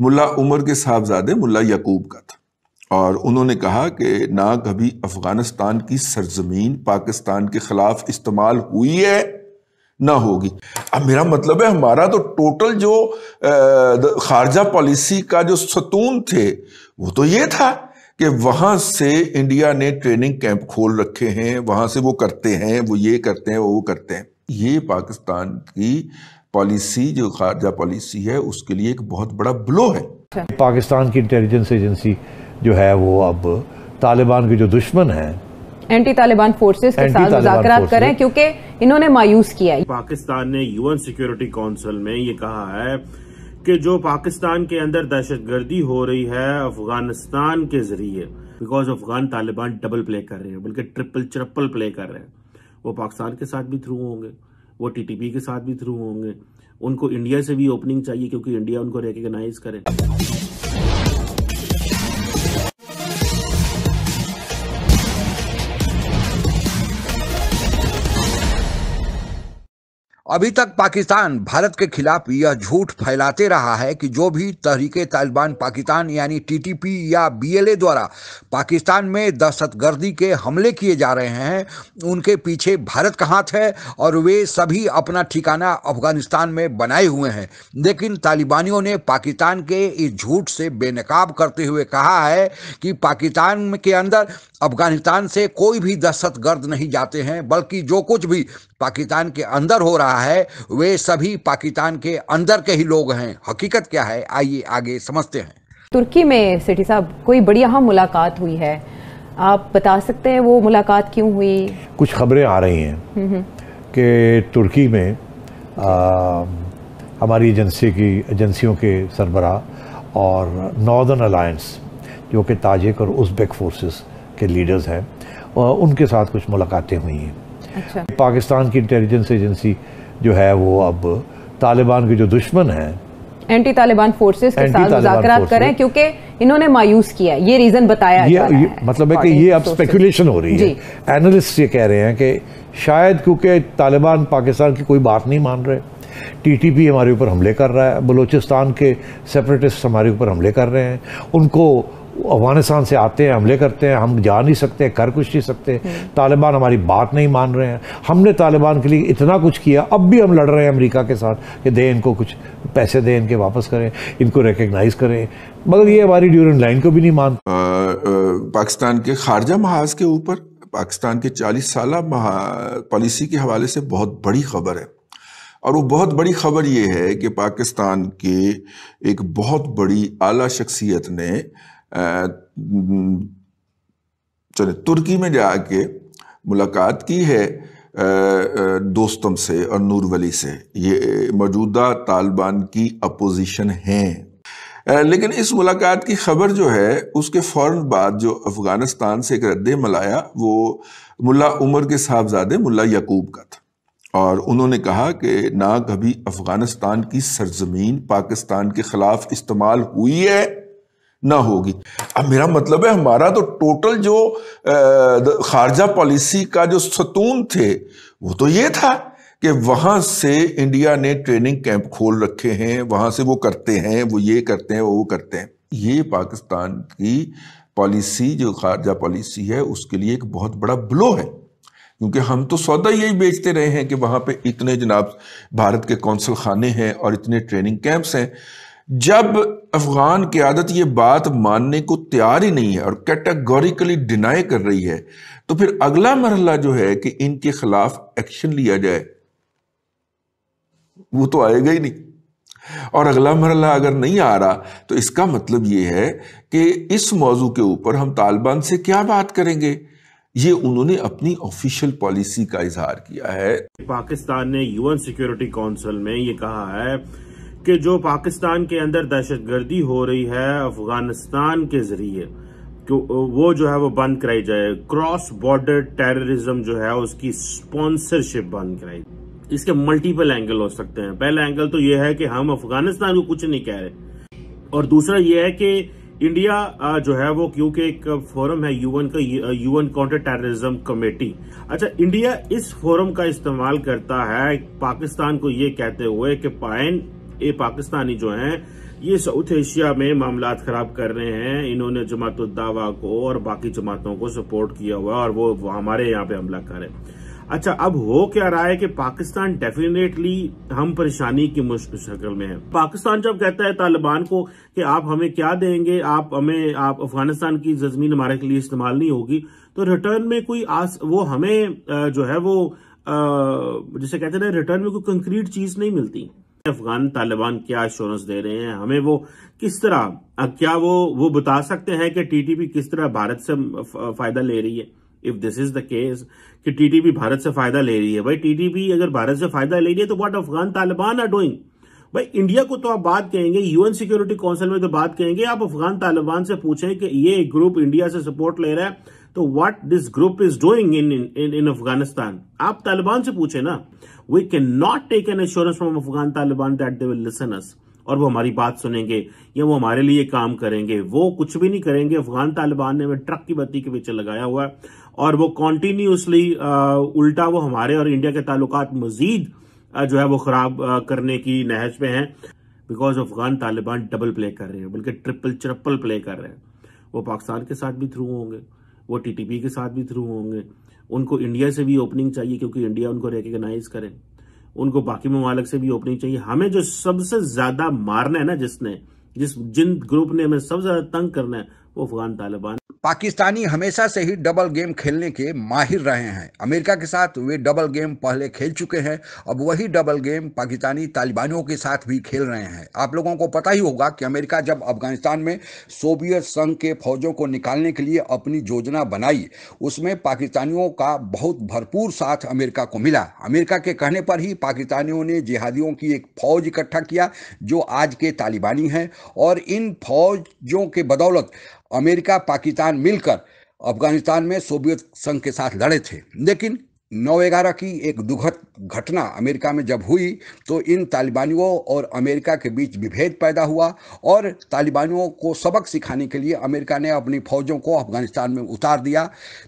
मुल्ला उमर के साहबजादे मुल्ला यकूब का था और उन्होंने कहा कि ना कभी अफ़गानिस्तान की सरजमीन पाकिस्तान के ख़िलाफ़ इस्तेमाल हुई है ना होगी अब मेरा मतलब है हमारा तो टोटल जो खारजा पॉलिसी का जो सतून थे वो तो ये था कि वहाँ से इंडिया ने ट्रेनिंग कैंप खोल रखे हैं वहाँ से वो करते हैं वो ये करते हैं वो वो करते हैं ये पाकिस्तान की पॉलिसी जो खारजा पॉलिसी है उसके लिए एक बहुत बड़ा ब्लो है पाकिस्तान की इंटेलिजेंस एजेंसी जो है वो अब तालिबान के जो दुश्मन हैं एंटी तालिबान फोर्सेस के साथ मुजाकर करें क्योंकि इन्होंने मायूस किया है पाकिस्तान ने यूएन सिक्योरिटी काउंसिल में ये कहा है कि जो पाकिस्तान के अंदर दहशतगर्दी हो रही है अफगानिस्तान के जरिए because Afghan Taliban double play कर रहे हैं बल्कि ट्रिपल ट्रिपल प्ले कर रहे हैं वो पाकिस्तान के साथ भी थ्रू होंगे वो टीटीपी के साथ भी थ्रू होंगे उनको इंडिया से भी ओपनिंग चाहिए क्योंकि इंडिया उनको रिकग्नाइज करे अभी तक पाकिस्तान भारत के खिलाफ यह झूठ फैलाते रहा है कि जो भी तहरीके तालिबान पाकिस्तान यानी टीटीपी या बीएलए द्वारा पाकिस्तान में दहशतगर्दी के हमले किए जा रहे हैं उनके पीछे भारत का हाथ है और वे सभी अपना ठिकाना अफगानिस्तान में बनाए हुए हैं लेकिन तालिबानियों ने पाकिस्तान के इस झूठ से बेनकाब करते हुए कहा है कि पाकिस्तान के अंदर अफगानिस्तान से कोई भी दहशतगर्द नहीं जाते हैं बल्कि जो कुछ भी पाकिस्तान के अंदर हो रहा है वे सभी पाकिस्तान के अंदर के ही लोग हैं हकीकत क्या है आइए आगे समझते हैं तुर्की में सिटी साहब कोई बड़ी अहम मुलाकात हुई है आप बता सकते हैं वो मुलाकात क्यों हुई कुछ खबरें आ रही हैं हम्म, हम्म। कि तुर्की में आ, हमारी एजेंसी की एजेंसियों के सरबरा और नॉर्दर्न अलायंस जो कि ताजिक और उजबेक फोर्सेस के लीडर्स हैं उनके साथ कुछ मुलाकातें हुई हैं अच्छा। पाकिस्तान की इंटेलिजेंस एजेंसी जो है वो अब तालिबान के जो दुश्मन हैं एंटी तालिबान फोर्सेस के साथ मुजात करें क्योंकि इन्होंने मायूस किया ये रीजन बताया ये, जा रहा ये, है मतलब है कि ये अब स्पेकुलेशन हो रही है एनालिस्ट ये कह रहे हैं कि शायद क्योंकि तालिबान पाकिस्तान की कोई बात नहीं मान रहे टीटीपी हमारे ऊपर हमले कर रहा है बलूचिस्तान के सेपरेटिस्ट हमारे ऊपर हमले कर रहे हैं उनको अफगानिस्तान से आते हैं हमले करते हैं हम जा नहीं सकते कर कुछ नहीं सकते हम्म। तालिबान हमारी बात नहीं मान रहे हैं हमने तालिबान के लिए इतना कुछ किया अब भी हम लड़ रहे हैं अमेरिका के साथ कि दें इनको कुछ पैसे दें इनके वापस करें इनको रिकगनाइज करें मगर ये हमारी ड्यूरेंट लाइन को भी नहीं मान पाकिस्तान के खारजा महाज के ऊपर पाकिस्तान के चालीस साल पॉलिसी के हवाले से बहुत बड़ी खबर है और वो बहुत बड़ी खबर ये है कि पाकिस्तान के एक बहुत बड़ी आला शख्सियत ने चले तुर्की में जाके मुलाकात की है दोस्तम से और नूरवली से ये मौजूदा तालिबान की अपोजिशन हैं लेकिन इस मुलाकात की खबर जो है उसके फ़ौर बाद जो अफ़गानिस्तान से एक रद्द मलाया वो मुल्ला उमर के साहबजादे मुल्ला यकूब का था और उन्होंने कहा कि ना कभी अफ़गानिस्तान की सरजमीन पाकिस्तान के ख़िलाफ़ इस्तेमाल हुई है ना होगी अब मेरा मतलब है हमारा तो टोटल जो खारजा पॉलिसी का जो सतून थे वो तो ये था कि वहां से इंडिया ने ट्रेनिंग कैंप खोल रखे हैं वहां से वो करते हैं वो ये करते हैं वो वो करते हैं ये पाकिस्तान की पॉलिसी जो खारजा पॉलिसी है उसके लिए एक बहुत बड़ा ब्लो है क्योंकि हम तो सौदा यही बेचते रहे हैं कि वहां पे इतने जनाब भारत के कौंसल खाने हैं और इतने ट्रेनिंग कैंप्स हैं जब अफगान क्यादत ये बात मानने को तैयार ही नहीं है और कैटेगोरिकली डिनाई कर रही है तो फिर अगला मरला जो है कि इनके खिलाफ एक्शन लिया जाए वो तो आएगा ही नहीं और अगला मरला अगर नहीं आ रहा तो इसका मतलब ये है कि इस मौजू के ऊपर हम तालिबान से क्या बात करेंगे ये उन्होंने अपनी ऑफिशियल पॉलिसी का इजहार किया है पाकिस्तान ने यूएन सिक्योरिटी काउंसिल में ये कहा है कि जो पाकिस्तान के अंदर दहशतगर्दी हो रही है अफगानिस्तान के जरिए वो जो है वो बंद कराई जाए क्रॉस बॉर्डर टेररिज्म जो है उसकी स्पॉन्सरशिप बंद कराई इसके मल्टीपल एंगल हो सकते हैं पहला एंगल तो ये है कि हम अफगानिस्तान को कुछ नहीं कह रहे और दूसरा ये है कि इंडिया जो है वो क्योंकि एक फोरम है यूएन का यूएन काउंटर टेररिज्म कमेटी अच्छा इंडिया इस फोरम का इस्तेमाल करता है पाकिस्तान को ये कहते हुए कि पायन ये पाकिस्तानी जो हैं ये साउथ एशिया में मामला खराब कर रहे हैं इन्होंने जमात दावा को और बाकी जमातों को सपोर्ट किया हुआ और वो हमारे यहाँ पे हमला हैं अच्छा अब हो क्या रहा है कि पाकिस्तान डेफिनेटली हम परेशानी की शक्ल में है पाकिस्तान जब कहता है तालिबान को कि आप हमें क्या देंगे आप हमें आप अफगानिस्तान की जमीन हमारे के लिए इस्तेमाल नहीं होगी तो रिटर्न में कोई आस वो हमें जो है वो जैसे कहते हैं रिटर्न में कोई कंक्रीट चीज नहीं मिलती अफगान तालिबान क्या एश्योरेंस दे रहे हैं हमें वो किस तरह क्या वो वो बता सकते हैं कि टीटीपी किस तरह भारत से फायदा ले रही है if this is the case कि टीटीपी भारत से फायदा ले रही है भाई टीटीपी अगर भारत से फायदा ले रही है तो what Afghan Taliban are doing भाई इंडिया को तो आप बात कहेंगे यूएन सिक्योरिटी काउंसिल में तो बात कहेंगे आप अफगान तालिबान से पूछें कि ये ग्रुप इंडिया से सपोर्ट ले रहा है तो what this group is doing in in in Afghanistan आप तालिबान से पूछे ना we can not take an assurance from Afghan Taliban that they will listen us और वो हमारी बात सुनेंगे या वो हमारे लिए काम करेंगे वो कुछ भी नहीं करेंगे अफगान तालिबान ने ट्रक की बत्ती के पीछे लगाया हुआ है और वो कॉन्टिन्यूसली उल्टा वो हमारे और इंडिया के ताल्लुक मजीद जो है वो खराब करने की नहज पे हैं because Afghan Taliban double play कर रहे हैं बल्कि ट्रिपल चरपल प्ले कर रहे हैं वो पाकिस्तान के साथ भी थ्रू होंगे वो टीटीपी के साथ भी थ्रू होंगे उनको इंडिया से भी ओपनिंग चाहिए क्योंकि इंडिया उनको रिकग्नाइज करे उनको बाकी ममालक से भी ओपनिंग चाहिए हमें जो सबसे ज्यादा मारना है ना जिसने जिस जिन ग्रुप ने हमें सबसे ज्यादा तंग करना है वो अफगान तालिबान पाकिस्तानी हमेशा से ही डबल गेम खेलने के माहिर रहे हैं अमेरिका के साथ वे डबल गेम पहले खेल चुके हैं अब वही डबल गेम पाकिस्तानी तालिबानियों के साथ भी खेल रहे हैं आप लोगों को पता ही होगा कि अमेरिका जब अफगानिस्तान में सोवियत संघ के फौजों को निकालने के लिए अपनी योजना बनाई उसमें पाकिस्तानियों का बहुत भरपूर साथ अमेरिका को मिला अमेरिका के कहने पर ही पाकिस्तानियों ने जिहादियों की एक फौज इकट्ठा किया जो आज के तालिबानी हैं और इन फौजों के बदौलत अमेरिका पाकिस्तान मिलकर अफगानिस्तान में सोवियत संघ के साथ लड़े थे लेकिन नौ ग्यारह की एक दुखद घटना अमेरिका में जब हुई तो इन तालिबानियों और अमेरिका के बीच विभेद पैदा हुआ और तालिबानियों को सबक सिखाने के लिए अमेरिका ने अपनी फौजों को अफगानिस्तान में उतार दिया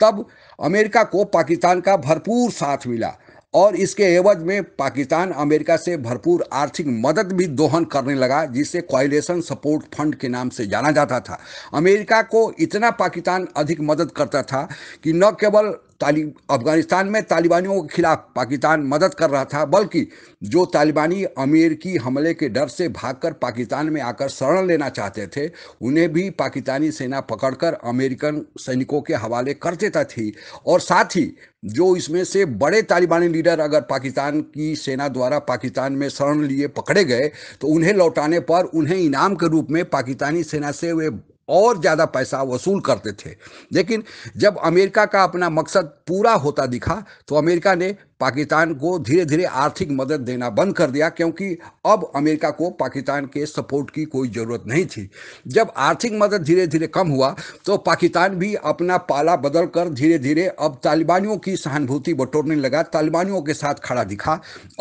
तब अमेरिका को पाकिस्तान का भरपूर साथ मिला और इसके एवज में पाकिस्तान अमेरिका से भरपूर आर्थिक मदद भी दोहन करने लगा जिसे क्वाइलेशन सपोर्ट फंड के नाम से जाना जाता था अमेरिका को इतना पाकिस्तान अधिक मदद करता था कि न केवल ताली अफगानिस्तान में तालिबानियों के खिलाफ पाकिस्तान मदद कर रहा था बल्कि जो तालिबानी अमेरिकी हमले के डर से भागकर पाकिस्तान में आकर शरण लेना चाहते थे उन्हें भी पाकिस्तानी सेना पकड़कर अमेरिकन सैनिकों के हवाले कर देता थी और साथ ही जो इसमें से बड़े तालिबानी लीडर अगर पाकिस्तान की सेना द्वारा पाकिस्तान में शरण लिए पकड़े गए तो उन्हें लौटाने पर उन्हें इनाम के रूप में पाकिस्तानी सेना से वे और ज़्यादा पैसा वसूल करते थे लेकिन जब अमेरिका का अपना मकसद पूरा होता दिखा तो अमेरिका ने पाकिस्तान को धीरे धीरे आर्थिक मदद देना बंद कर दिया क्योंकि अब अमेरिका को पाकिस्तान के सपोर्ट की कोई ज़रूरत नहीं थी जब आर्थिक मदद धीरे धीरे कम हुआ तो पाकिस्तान भी अपना पाला बदल कर धीरे धीरे अब तालिबानियों की सहानुभूति बटोरने लगा तालिबानियों के साथ खड़ा दिखा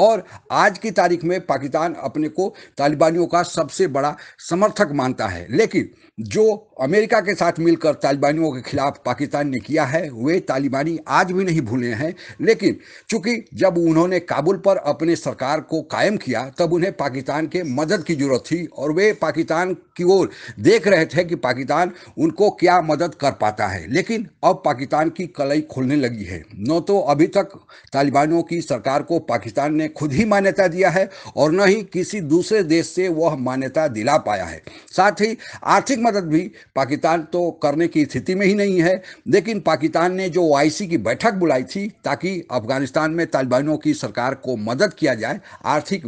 और आज की तारीख में पाकिस्तान अपने को तालिबानियों का सबसे बड़ा समर्थक मानता है लेकिन जो अमेरिका के साथ मिलकर तालिबानियों के खिलाफ पाकिस्तान ने किया है वे तालिबानी आज भी नहीं भूले हैं लेकिन चूंकि क्योंकि जब उन्होंने काबुल पर अपने सरकार को कायम किया तब उन्हें पाकिस्तान के मदद की जरूरत थी और वे पाकिस्तान की ओर देख रहे थे कि पाकिस्तान उनको क्या मदद कर पाता है लेकिन अब पाकिस्तान की कलई खुलने लगी है न तो अभी तक तालिबानों की सरकार को पाकिस्तान ने खुद ही मान्यता दिया है और न ही किसी दूसरे देश से वह मान्यता दिला पाया है साथ ही आर्थिक मदद भी पाकिस्तान तो करने की स्थिति में ही नहीं है लेकिन पाकिस्तान ने जो ओआईसी की बैठक बुलाई थी ताकि अफगानिस्तान में तालिबानों की सरकार को मदद किया जाए आर्थिक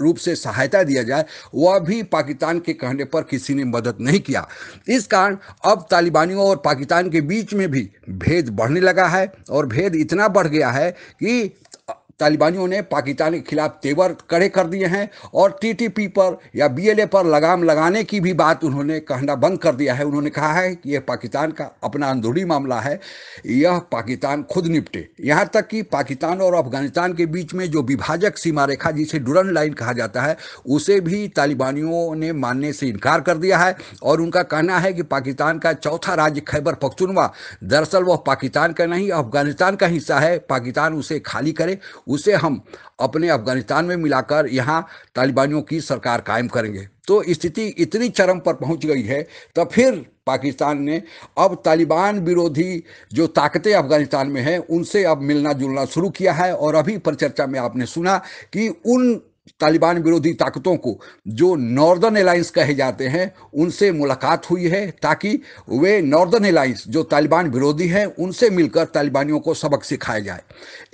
रूप से सहायता दिया जाए वह भी पाकिस्तान के कहने पर किसी ने मदद नहीं किया इस कारण अब तालिबानियों और पाकिस्तान के बीच में भी भेद बढ़ने लगा है और भेद इतना बढ़ गया है कि तालिबानियों ने पाकिस्तान के खिलाफ तेवर कड़े कर दिए हैं और टीटीपी पर या बीएलए पर लगाम लगाने की भी बात उन्होंने कहना बंद कर दिया है उन्होंने कहा है कि यह पाकिस्तान का अपना अंदरूनी मामला है यह पाकिस्तान खुद निपटे यहाँ तक कि पाकिस्तान और अफगानिस्तान के बीच में जो विभाजक सीमा रेखा जिसे डुरन लाइन कहा जाता है उसे भी तालिबानियों ने मानने से इनकार कर दिया है और उनका कहना है कि पाकिस्तान का चौथा राज्य खैबर पख्तुनवा दरअसल वह पाकिस्तान का नहीं अफगानिस्तान का हिस्सा है पाकिस्तान उसे खाली करे उसे हम अपने अफगानिस्तान में मिलाकर यहाँ तालिबानियों की सरकार कायम करेंगे तो स्थिति इतनी चरम पर पहुँच गई है तो फिर पाकिस्तान ने अब तालिबान विरोधी जो ताकतें अफगानिस्तान में हैं उनसे अब मिलना जुलना शुरू किया है और अभी परिचर्चा में आपने सुना कि उन तालिबान विरोधी ताकतों को जो नॉर्दर्न अलायंस कहे जाते हैं उनसे मुलाकात हुई है ताकि वे नॉर्दर्न अलायंस जो तालिबान विरोधी हैं उनसे मिलकर तालिबानियों को सबक सिखाया जाए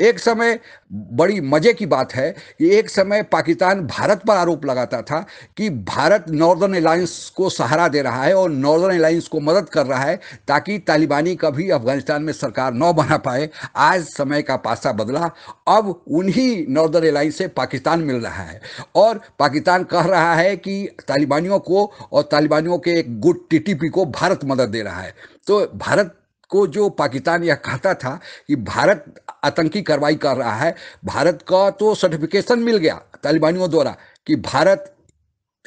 एक समय बड़ी मज़े की बात है कि एक समय पाकिस्तान भारत पर आरोप लगाता था कि भारत नॉर्दर्न अलायंस को सहारा दे रहा है और नॉर्दर्न अलायंस को मदद कर रहा है ताकि तालिबानी कभी अफगानिस्तान में सरकार न बना पाए आज समय का पासा बदला अब उन्हीं नॉर्दर्न अलायंस से पाकिस्तान मिल रहा है रहा है और पाकिस्तान कह रहा है कि तालिबानियों को और तालिबानियों के एक गुट टीटीपी को भारत मदद दे रहा है तो भारत को जो पाकिस्तान यह कहता था कि भारत आतंकी कार्रवाई कर रहा है भारत का तो सर्टिफिकेशन मिल गया तालिबानियों द्वारा कि भारत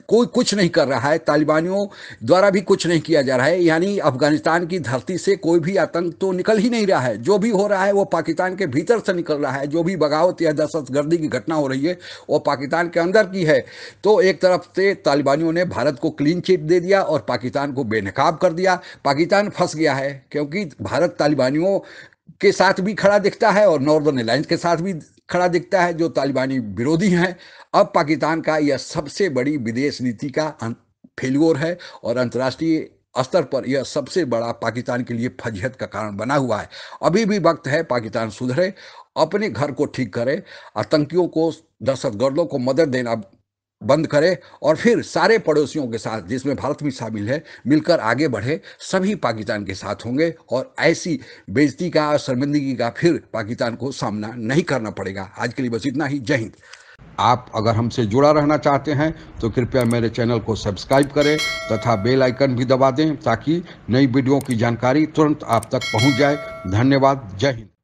कोई कुछ नहीं कर रहा है तालिबानियों द्वारा भी कुछ नहीं किया जा रहा है यानी अफगानिस्तान की धरती से कोई भी आतंक तो निकल ही नहीं रहा है जो भी हो रहा है वो पाकिस्तान के भीतर से निकल रहा है जो भी बगावत या दहशतगर्दी की घटना हो रही है वो पाकिस्तान के अंदर की है तो एक तरफ से तालिबानियों ने भारत को क्लीन चिट दे दिया और पाकिस्तान को बेनकाब कर दिया पाकिस्तान फंस गया है क्योंकि भारत तालिबानियों के साथ भी खड़ा दिखता है और नॉर्दर्न अलायंस के साथ भी खड़ा दिखता है जो तालिबानी विरोधी हैं अब पाकिस्तान का यह सबसे बड़ी विदेश नीति का अं-, फेलोर है और अंतर्राष्ट्रीय स्तर पर यह सबसे बड़ा पाकिस्तान के लिए फजीहत का कारण बना हुआ है अभी भी वक्त है पाकिस्तान सुधरे अपने घर को ठीक करे आतंकियों को दहशत गर्दों को मदद देना बंद करे और फिर सारे पड़ोसियों के साथ जिसमें भारत भी शामिल है मिलकर आगे बढ़े सभी पाकिस्तान के साथ होंगे और ऐसी बेजती का और शर्मिंदगी का फिर पाकिस्तान को सामना नहीं करना पड़ेगा आज के लिए बस इतना ही जय हिंद आप अगर हमसे जुड़ा रहना चाहते हैं तो कृपया मेरे चैनल को सब्सक्राइब करें तथा बेल आइकन भी दबा दें ताकि नई वीडियो की जानकारी तुरंत आप तक पहुंच जाए धन्यवाद जय हिंद